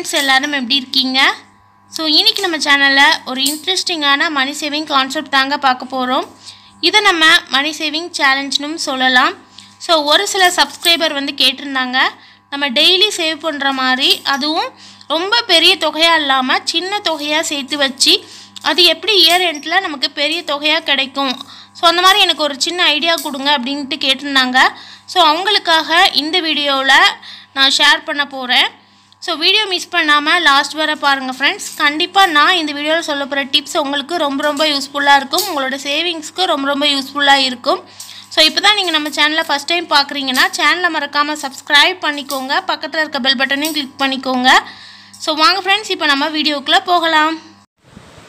friends எல்லோரும் எப்படி இருக்கீங்க ஸோ இன்றைக்கி நம்ம சேனலில் ஒரு இன்ட்ரெஸ்டிங்கான மணி சேவிங் கான்செப்ட் தாங்க பார்க்க போகிறோம் இதை நம்ம மணி சேவிங் சேலஞ்சுன்னு சொல்லலாம் ஸோ ஒரு சில சப்ஸ்கிரைபர் வந்து கேட்டிருந்தாங்க நம்ம டெய்லி சேவ் பண்ணுற மாதிரி அதுவும் ரொம்ப பெரிய தொகையாக இல்லாமல் சின்ன தொகையாக சேர்த்து வச்சு அது எப்படி இயர் எண்டில் நமக்கு பெரிய தொகையாக கிடைக்கும் ஸோ அந்த மாதிரி எனக்கு ஒரு சின்ன ஐடியா கொடுங்க அப்படின்ட்டு கேட்டிருந்தாங்க ஸோ அவங்களுக்காக இந்த வீடியோவில் நான் ஷேர் பண்ண போகிறேன் ஸோ வீடியோ மிஸ் பண்ணாமல் லாஸ்ட் வர பாருங்கள் ஃப்ரெண்ட்ஸ் கண்டிப்பாக நான் இந்த வீடியோவில் சொல்ல போகிற டிப்ஸ் உங்களுக்கு ரொம்ப ரொம்ப யூஸ்ஃபுல்லாக இருக்கும் உங்களோட சேவிங்ஸ்க்கு ரொம்ப ரொம்ப யூஸ்ஃபுல்லாக இருக்கும் ஸோ இப்போ தான் நீங்கள் நம்ம சேனலை ஃபஸ்ட் டைம் பார்க்குறீங்கன்னா சேனலை மறக்காமல் சப்ஸ்கிரைப் பண்ணிக்கோங்க பக்கத்தில் இருக்க பெல் பட்டனையும் கிளிக் பண்ணிக்கோங்க ஸோ வாங்க ஃப்ரெண்ட்ஸ் இப்போ நம்ம வீடியோக்குள்ளே போகலாம்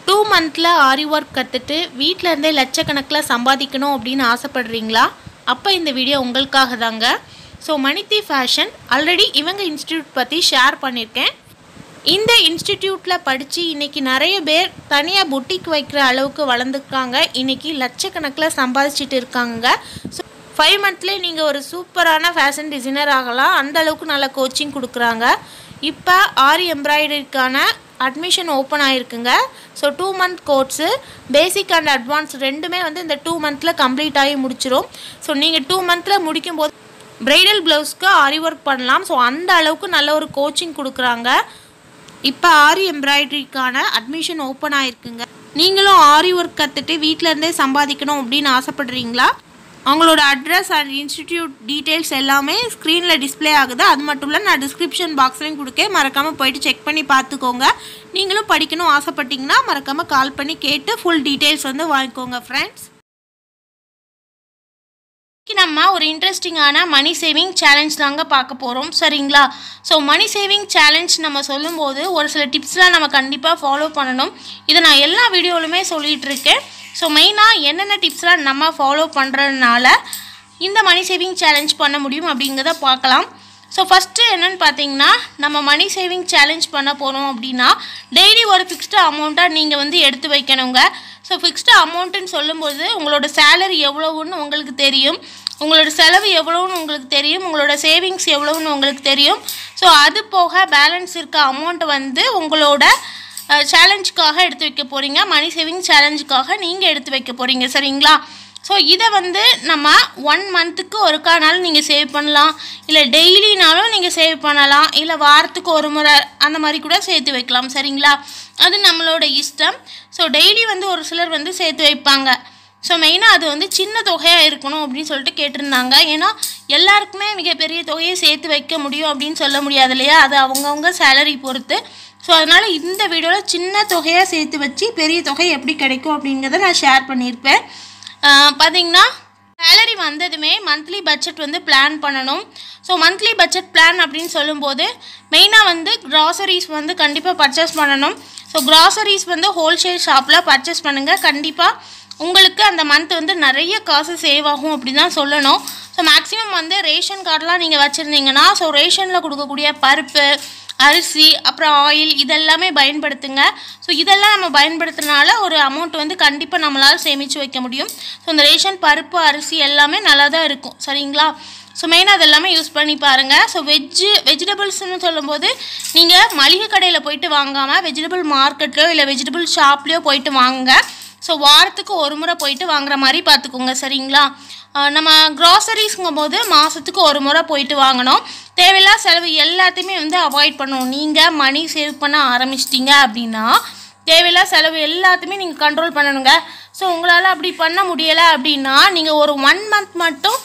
டூ மந்தில் ஆரி ஒர்க் கற்றுட்டு வீட்டிலருந்தே லட்சக்கணக்கில் சம்பாதிக்கணும் அப்படின்னு ஆசைப்படுறீங்களா அப்போ இந்த வீடியோ உங்களுக்காக தாங்க ஸோ மணித்தி ஃபேஷன் ஆல்ரெடி இவங்க இன்ஸ்டியூட் பற்றி ஷேர் பண்ணியிருக்கேன் இந்த இன்ஸ்டிடியூட்டில் படித்து இன்றைக்கி நிறைய பேர் தனியாக புட்டிக் வைக்கிற அளவுக்கு வளர்ந்துருக்காங்க இன்றைக்கி லட்சக்கணக்கில் சம்பாதிச்சிட்டு இருக்காங்க ஸோ ஃபைவ் மந்த்லேயே நீங்கள் ஒரு சூப்பரான ஃபேஷன் டிசைனர் ஆகலாம் அந்த அளவுக்கு நல்ல கோச்சிங் கொடுக்குறாங்க இப்போ ஆரி எம்ப்ராய்டரிக்கான அட்மிஷன் ஓப்பன் ஆகிருக்குங்க so two month course basic and advance ரெண்டுமே வந்து இந்த டூ மந்தில் கம்ப்ளீட் ஆகி முடிச்சிடும் ஸோ நீங்கள் டூ மந்தில் முடிக்கும்போது ப்ரைடல் ப்ளவுஸ்க்கு ஆரி ஒர்க் பண்ணலாம் ஸோ அந்த அளவுக்கு நல்ல ஒரு கோச்சிங் கொடுக்குறாங்க இப்போ ஆரி எம்ப்ராய்டரிக்கான அட்மிஷன் ஓப்பன் ஆகிருக்குங்க நீங்களும் ஆரி ஒர்க் கற்றுட்டு வீட்டிலேருந்தே சம்பாதிக்கணும் அப்படின்னு ஆசைப்படுறீங்களா அவங்களோட அட்ரஸ் அண்ட் இன்ஸ்டிடியூட் டீட்டெயில்ஸ் எல்லாமே ஸ்க்ரீனில் டிஸ்பிளே ஆகுது அது மட்டும் இல்லை நான் டிஸ்கிரிப்ஷன் பாக்ஸ்லையும் கொடுக்க மறக்காமல் போயிட்டு செக் பண்ணி பார்த்துக்கோங்க நீங்களும் படிக்கணும் ஆசைப்பட்டீங்கன்னா மறக்காமல் கால் பண்ணி கேட்டு ஃபுல் டீட்டெயில்ஸ் வந்து வாங்கிக்கோங்க ஃப்ரெண்ட்ஸ் இன்றைக்கி நம்ம ஒரு இன்ட்ரெஸ்டிங்கான மணி சேவிங் சேலஞ்ச் தாங்க பார்க்க போகிறோம் சரிங்களா ஸோ மணி சேவிங் சேலஞ்ச் நம்ம சொல்லும்போது ஒரு சில டிப்ஸ்லாம் நம்ம கண்டிப்பாக ஃபாலோ பண்ணணும் இதை நான் எல்லா வீடியோவிலுமே இருக்கேன் ஸோ மெயினாக என்னென்ன டிப்ஸ்லாம் நம்ம ஃபாலோ பண்ணுறதுனால இந்த மணி சேவிங் சேலஞ்ச் பண்ண முடியும் அப்படிங்கிறத பார்க்கலாம் ஸோ ஃபஸ்ட்டு என்னென்னு பார்த்தீங்கன்னா நம்ம மணி சேவிங் சேலஞ்ச் பண்ண போகிறோம் அப்படின்னா டெய்லி ஒரு ஃபிக்ஸ்டு அமௌண்ட்டாக நீங்கள் வந்து எடுத்து வைக்கணுங்க ஸோ ஃபிக்ஸ்டு அமௌண்ட்டுன்னு சொல்லும்போது உங்களோட சேலரி எவ்வளவுன்னு உங்களுக்கு தெரியும் உங்களோட செலவு எவ்வளோன்னு உங்களுக்கு தெரியும் உங்களோட சேவிங்ஸ் எவ்வளோன்னு உங்களுக்கு தெரியும் ஸோ அது போக பேலன்ஸ் இருக்க அமௌண்ட் வந்து உங்களோட சேலஞ்சுக்காக எடுத்து வைக்க போகிறீங்க மணி சேவிங் சேலஞ்சுக்காக நீங்கள் எடுத்து வைக்க போகிறீங்க சரிங்களா ஸோ இதை வந்து நம்ம ஒன் மந்த்துக்கு ஒருக்கானாலும் நீங்கள் சேவ் பண்ணலாம் இல்லை டெய்லினாலும் நீங்கள் சேவ் பண்ணலாம் இல்லை வாரத்துக்கு ஒரு முறை அந்த மாதிரி கூட சேர்த்து வைக்கலாம் சரிங்களா அது நம்மளோட இஷ்டம் ஸோ டெய்லி வந்து ஒரு சிலர் வந்து சேர்த்து வைப்பாங்க ஸோ மெயினாக அது வந்து சின்ன தொகையாக இருக்கணும் அப்படின்னு சொல்லிட்டு கேட்டிருந்தாங்க ஏன்னா எல்லாருக்குமே மிகப்பெரிய தொகையை சேர்த்து வைக்க முடியும் அப்படின்னு சொல்ல முடியாது இல்லையா அது அவங்கவுங்க சேலரி பொறுத்து ஸோ அதனால் இந்த வீடியோவில் சின்ன தொகையாக சேர்த்து வச்சு பெரிய தொகை எப்படி கிடைக்கும் அப்படிங்கிறத நான் ஷேர் பண்ணியிருப்பேன் பார்த்திங்கன்னா சேலரி வந்ததுமே மந்த்லி பட்ஜெட் வந்து பிளான் பண்ணணும் ஸோ மந்த்லி பட்ஜெட் பிளான் அப்படின்னு சொல்லும்போது மெயினாக வந்து க்ராசரிஸ் வந்து கண்டிப்பாக பர்ச்சேஸ் பண்ணணும் ஸோ க்ராசரிஸ் வந்து ஹோல்சேல் ஷாப்பில் பர்ச்சேஸ் பண்ணுங்கள் கண்டிப்பாக உங்களுக்கு அந்த மந்த் வந்து நிறைய காசு சேவ் ஆகும் அப்படி தான் சொல்லணும் ஸோ மேக்ஸிமம் வந்து ரேஷன் கார்டெலாம் நீங்கள் வச்சுருந்தீங்கன்னா ஸோ ரேஷனில் கொடுக்கக்கூடிய பருப்பு அரிசி அப்புறம் ஆயில் இதெல்லாமே பயன்படுத்துங்க ஸோ இதெல்லாம் நம்ம பயன்படுத்துறதுனால ஒரு அமௌண்ட் வந்து கண்டிப்பாக நம்மளால் சேமித்து வைக்க முடியும் ஸோ இந்த ரேஷன் பருப்பு அரிசி எல்லாமே நல்லா தான் இருக்கும் சரிங்களா ஸோ மெயினாக அதெல்லாமே யூஸ் பண்ணி பாருங்கள் ஸோ வெஜ்ஜு வெஜிடபிள்ஸ்னு சொல்லும்போது நீங்கள் மளிகை கடையில் போயிட்டு வாங்காமல் வெஜிடபிள் மார்க்கெட்லேயோ இல்லை வெஜிடபிள் ஷாப்லேயோ போயிட்டு வாங்க ஸோ வாரத்துக்கு ஒரு முறை போயிட்டு வாங்குற மாதிரி பார்த்துக்கோங்க சரிங்களா நம்ம க்ராசரிஸ்ங்கும் போது மாதத்துக்கு ஒரு முறை போயிட்டு வாங்கணும் தேவையில்லா செலவு எல்லாத்தையுமே வந்து அவாய்ட் பண்ணணும் நீங்கள் மணி சேவ் பண்ண ஆரம்பிச்சிட்டிங்க அப்படின்னா தேவையில்லா செலவு எல்லாத்தையுமே நீங்கள் கண்ட்ரோல் பண்ணணுங்க ஸோ உங்களால் அப்படி பண்ண முடியலை அப்படின்னா நீங்கள் ஒரு ஒன் மந்த் மட்டும்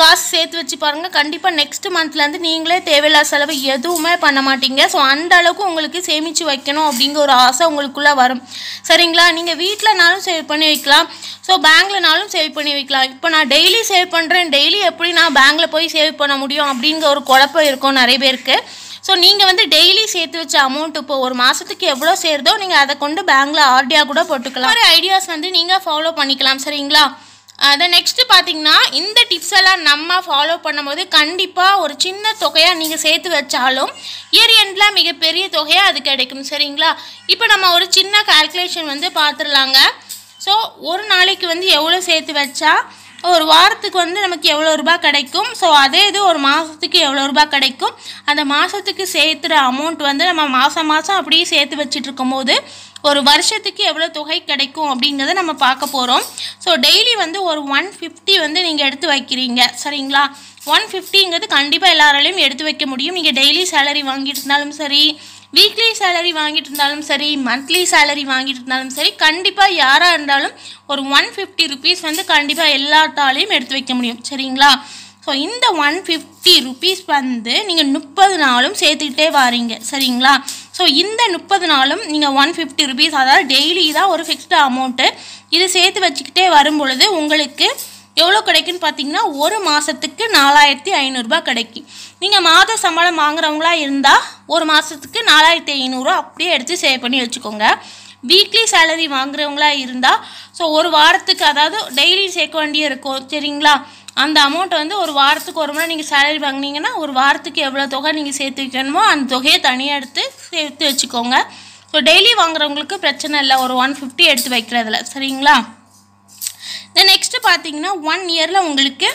காசு சேர்த்து வச்சு பாருங்கள் கண்டிப்பாக நெக்ஸ்ட் மந்த்லேருந்து நீங்களே தேவையில்லாத செலவு எதுவுமே பண்ண மாட்டீங்க ஸோ அந்த அளவுக்கு உங்களுக்கு சேமித்து வைக்கணும் அப்படிங்கிற ஒரு ஆசை உங்களுக்குள்ளே வரும் சரிங்களா நீங்கள் வீட்டிலனாலும் சேவ் பண்ணி வைக்கலாம் ஸோ பேங்க்லனாலும் சேவ் பண்ணி வைக்கலாம் இப்போ நான் டெய்லி சேவ் பண்ணுறேன் டெய்லி எப்படி நான் பேங்க்கில் போய் சேவ் பண்ண முடியும் அப்படிங்கிற ஒரு குழப்பம் இருக்கும் நிறைய பேருக்கு ஸோ நீங்கள் வந்து டெய்லி சேர்த்து வச்ச அமௌண்ட் இப்போ ஒரு மாதத்துக்கு எவ்வளோ சேருதோ நீங்கள் அதை கொண்டு பேங்க்கில் ஆர்டியாக கூட போட்டுக்கலாம் ஒரு ஐடியாஸ் வந்து நீங்கள் ஃபாலோ பண்ணிக்கலாம் சரிங்களா அதை நெக்ஸ்ட்டு பார்த்தீங்கன்னா இந்த டிப்ஸ் எல்லாம் நம்ம ஃபாலோ பண்ணும்போது கண்டிப்பாக ஒரு சின்ன தொகையாக நீங்கள் சேர்த்து வச்சாலும் இயர் எண்டில் மிகப்பெரிய தொகையாக அது கிடைக்கும் சரிங்களா இப்போ நம்ம ஒரு சின்ன கால்குலேஷன் வந்து பார்த்துடலாங்க ஸோ ஒரு நாளைக்கு வந்து எவ்வளோ சேர்த்து வச்சா ஒரு வாரத்துக்கு வந்து நமக்கு எவ்வளோ ரூபா கிடைக்கும் ஸோ அதே இது ஒரு மாதத்துக்கு எவ்வளோ ரூபா கிடைக்கும் அந்த மாதத்துக்கு சேர்த்துற அமௌண்ட் வந்து நம்ம மாதம் மாதம் அப்படியே சேர்த்து இருக்கும் போது ஒரு வருஷத்துக்கு எவ்வளோ தொகை கிடைக்கும் அப்படிங்கிறத நம்ம பார்க்க போகிறோம் ஸோ டெய்லி வந்து ஒரு ஒன் ஃபிஃப்டி வந்து நீங்கள் எடுத்து வைக்கிறீங்க சரிங்களா ஒன் ஃபிஃப்டிங்கிறது கண்டிப்பாக எல்லாராலையும் எடுத்து வைக்க முடியும் நீங்கள் டெய்லி சேலரி வாங்கிட்டு இருந்தாலும் சரி வீக்லி சேலரி வாங்கிட்டு இருந்தாலும் சரி மந்த்லி சேலரி வாங்கிட்டு இருந்தாலும் சரி கண்டிப்பாக யாராக இருந்தாலும் ஒரு ஒன் ஃபிஃப்டி ருபீஸ் வந்து கண்டிப்பாக எல்லாத்தாலையும் எடுத்து வைக்க முடியும் சரிங்களா ஸோ இந்த ஒன் ஃபிஃப்டி ருபீஸ் வந்து நீங்கள் முப்பது நாளும் சேர்த்துக்கிட்டே வாரீங்க சரிங்களா ஸோ இந்த முப்பது நாளும் நீங்கள் ஒன் ஃபிஃப்டி ருபீஸ் அதாவது டெய்லி தான் ஒரு ஃபிக்ஸ்டு அமௌண்ட்டு இது சேர்த்து வச்சுக்கிட்டே வரும் பொழுது உங்களுக்கு எவ்வளோ கிடைக்குன்னு பார்த்தீங்கன்னா ஒரு மாதத்துக்கு நாலாயிரத்தி ஐநூறுரூபா கிடைக்கும் நீங்கள் மாத சம்பளம் வாங்குறவங்களா இருந்தால் ஒரு மாதத்துக்கு நாலாயிரத்தி ஐநூறுரூவா அப்படியே எடுத்து சேவ் பண்ணி வச்சுக்கோங்க வீக்லி சேலரி வாங்குறவங்களா இருந்தால் ஸோ ஒரு வாரத்துக்கு அதாவது டெய்லி சேர்க்க வேண்டிய இருக்கும் சரிங்களா அந்த அமௌண்ட் வந்து ஒரு வாரத்துக்கு ஒரு முறை நீங்கள் சேலரி வாங்கினீங்கன்னா ஒரு வாரத்துக்கு எவ்வளோ தொகை நீங்கள் சேர்த்து வைக்கணுமோ அந்த தொகையை தனியாக எடுத்து சேர்த்து வச்சுக்கோங்க ஸோ டெய்லி வாங்குறவங்களுக்கு பிரச்சனை இல்லை ஒரு ஒன் ஃபிஃப்டி எடுத்து வைக்கிறதுல சரிங்களா தென் நெக்ஸ்ட்டு பார்த்தீங்கன்னா ஒன் இயரில் உங்களுக்கு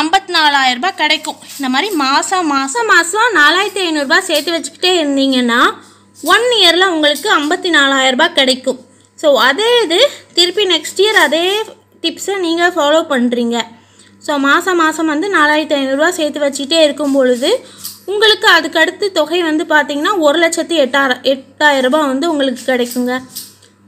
ஐம்பத்தி நாலாயிரரூபா கிடைக்கும் இந்த மாதிரி மாதம் மாதம் மாதம் நாலாயிரத்தி ஐநூறுரூபா சேர்த்து வச்சுக்கிட்டே இருந்தீங்கன்னா ஒன் இயரில் உங்களுக்கு ஐம்பத்தி நாலாயிரரூபா கிடைக்கும் ஸோ அதே இது திருப்பி நெக்ஸ்ட் இயர் அதே டிப்ஸை நீங்கள் ஃபாலோ பண்ணுறீங்க ஸோ மாதம் மாதம் வந்து நாலாயிரத்தி ஐநூறுரூவா சேர்த்து வச்சுக்கிட்டே இருக்கும் பொழுது உங்களுக்கு அதுக்கடுத்து தொகை வந்து பார்த்திங்கன்னா ஒரு லட்சத்தி எட்டாயிர எட்டாயிரரூபா வந்து உங்களுக்கு கிடைக்குங்க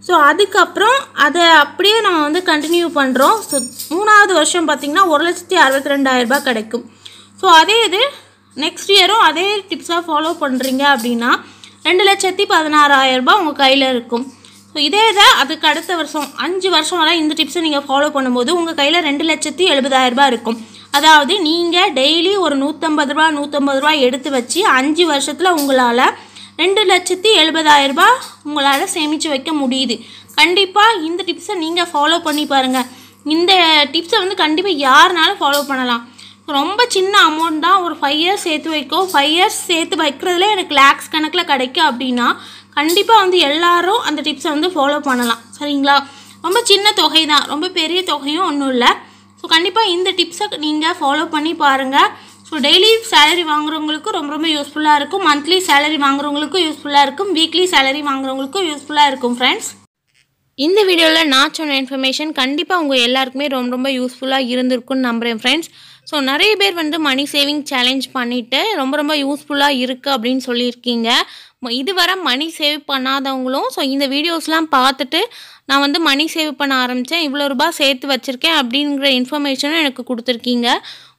ஸோ அதுக்கப்புறம் அதை அப்படியே நம்ம வந்து கண்டினியூ பண்ணுறோம் ஸோ மூணாவது வருஷம் பார்த்திங்கன்னா ஒரு லட்சத்தி அறுபத்தி ரெண்டாயிரரூபா கிடைக்கும் ஸோ அதே இது நெக்ஸ்ட் இயரும் அதே டிப்ஸாக ஃபாலோ பண்ணுறீங்க அப்படின்னா ரெண்டு லட்சத்தி பதினாறாயிரம் ரூபாய் உங்கள் கையில் இருக்கும் ஸோ இதே இதை அதுக்கு அடுத்த வருஷம் அஞ்சு வருஷம் வரை இந்த டிப்ஸை நீங்கள் ஃபாலோ பண்ணும்போது உங்கள் கையில் ரெண்டு லட்சத்தி எழுபதாயிரரூபா இருக்கும் அதாவது நீங்கள் டெய்லி ஒரு நூற்றம்பது ரூபா நூற்றம்பது ரூபா எடுத்து வச்சு அஞ்சு வருஷத்தில் உங்களால் ரெண்டு லட்சத்தி எழுபதாயிரரூபா உங்களால் சேமித்து வைக்க முடியுது கண்டிப்பாக இந்த டிப்ஸை நீங்கள் ஃபாலோ பண்ணி பாருங்கள் இந்த டிப்ஸை வந்து கண்டிப்பாக யாருனாலும் ஃபாலோ பண்ணலாம் ரொம்ப சின்ன அமௌண்ட் தான் ஒரு ஃபைவ் இயர்ஸ் சேர்த்து வைக்கும் ஃபைவ் இயர்ஸ் சேர்த்து வைக்கிறதுல எனக்கு லேக்ஸ் கணக்கில் கிடைக்கும் அப்படின்னா கண்டிப்பாக வந்து எல்லோரும் அந்த டிப்ஸை வந்து ஃபாலோ பண்ணலாம் சரிங்களா ரொம்ப சின்ன தொகை தான் ரொம்ப பெரிய தொகையும் ஒன்றும் இல்லை ஸோ கண்டிப்பாக இந்த டிப்ஸை நீங்கள் ஃபாலோ பண்ணி பாருங்கள் ஸோ டெய்லி சேலரி வாங்குறவங்களுக்கு ரொம்ப ரொம்ப யூஸ்ஃபுல்லாக இருக்கும் மந்த்லி சேலரி வாங்குறவங்களுக்கும் யூஸ்ஃபுல்லாக இருக்கும் வீக்லி சேலரி வாங்குறவங்களுக்கும் யூஸ்ஃபுல்லாக இருக்கும் ஃப்ரெண்ட்ஸ் இந்த வீடியோவில் நான் சொன்ன இன்ஃபர்மேஷன் கண்டிப்பாக உங்கள் எல்லாருக்குமே ரொம்ப ரொம்ப யூஸ்ஃபுல்லாக இருந்திருக்குன்னு நம்புகிறேன் ஃப்ரெண்ட்ஸ் ஸோ நிறைய பேர் வந்து மணி சேவிங் சேலஞ்ச் பண்ணிவிட்டு ரொம்ப ரொம்ப யூஸ்ஃபுல்லாக இருக்குது அப்படின்னு சொல்லியிருக்கீங்க இதுவரை மணி சேவ் பண்ணாதவங்களும் ஸோ இந்த வீடியோஸ்லாம் பார்த்துட்டு நான் வந்து மணி சேவ் பண்ண ஆரம்பித்தேன் இவ்வளோ ரூபா சேர்த்து வச்சுருக்கேன் அப்படிங்கிற இன்ஃபர்மேஷனும் எனக்கு கொடுத்துருக்கீங்க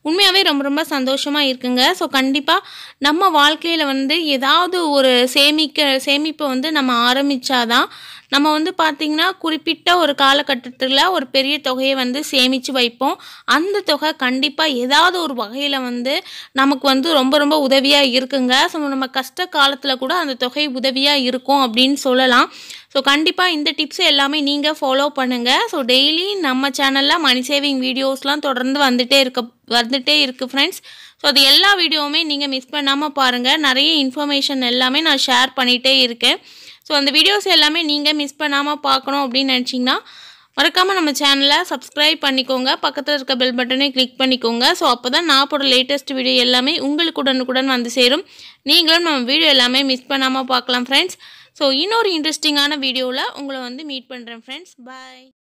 உண்மையாகவே ரொம்ப ரொம்ப சந்தோஷமாக இருக்குங்க ஸோ கண்டிப்பாக நம்ம வாழ்க்கையில் வந்து ஏதாவது ஒரு சேமிக்க சேமிப்பை வந்து நம்ம ஆரம்பித்தாதான் நம்ம வந்து பார்த்திங்கன்னா குறிப்பிட்ட ஒரு காலகட்டத்தில் ஒரு பெரிய தொகையை வந்து சேமித்து வைப்போம் அந்த தொகை கண்டிப்பாக ஏதாவது ஒரு வகையில் வந்து நமக்கு வந்து ரொம்ப ரொம்ப உதவியாக இருக்குங்க ஸோ நம்ம கஷ்ட காலத்தில் கூட அந்த தொகை உதவியாக இருக்கும் அப்படின்னு சொல்லலாம் ஸோ கண்டிப்பாக இந்த டிப்ஸ் எல்லாமே நீங்கள் ஃபாலோ பண்ணுங்கள் ஸோ டெய்லி நம்ம சேனலில் மணி சேவிங் வீடியோஸ்லாம் தொடர்ந்து வந்துகிட்டே இருக்க வந்துகிட்டே இருக்குது ஃப்ரெண்ட்ஸ் ஸோ அது எல்லா வீடியோவுமே நீங்கள் மிஸ் பண்ணாமல் பாருங்கள் நிறைய இன்ஃபர்மேஷன் எல்லாமே நான் ஷேர் பண்ணிகிட்டே இருக்கேன் ஸோ அந்த வீடியோஸ் எல்லாமே நீங்கள் மிஸ் பண்ணாமல் பார்க்கணும் அப்படின்னு நினச்சிங்கன்னா மறக்காமல் நம்ம சேனலை சப்ஸ்கிரைப் பண்ணிக்கோங்க பக்கத்தில் இருக்க பெல் பட்டனை கிளிக் பண்ணிக்கோங்க ஸோ அப்போ தான் நான் போடுற லேட்டஸ்ட் வீடியோ எல்லாமே உங்களுக்கு உடனுக்குடன் வந்து சேரும் நீங்களும் நம்ம வீடியோ எல்லாமே மிஸ் பண்ணாமல் பார்க்கலாம் ஃப்ரெண்ட்ஸ் ஸோ இன்னொரு இன்ட்ரெஸ்டிங்கான வீடியோவில் உங்களை வந்து மீட் பண்ணுறேன் ஃப்ரெண்ட்ஸ் பாய்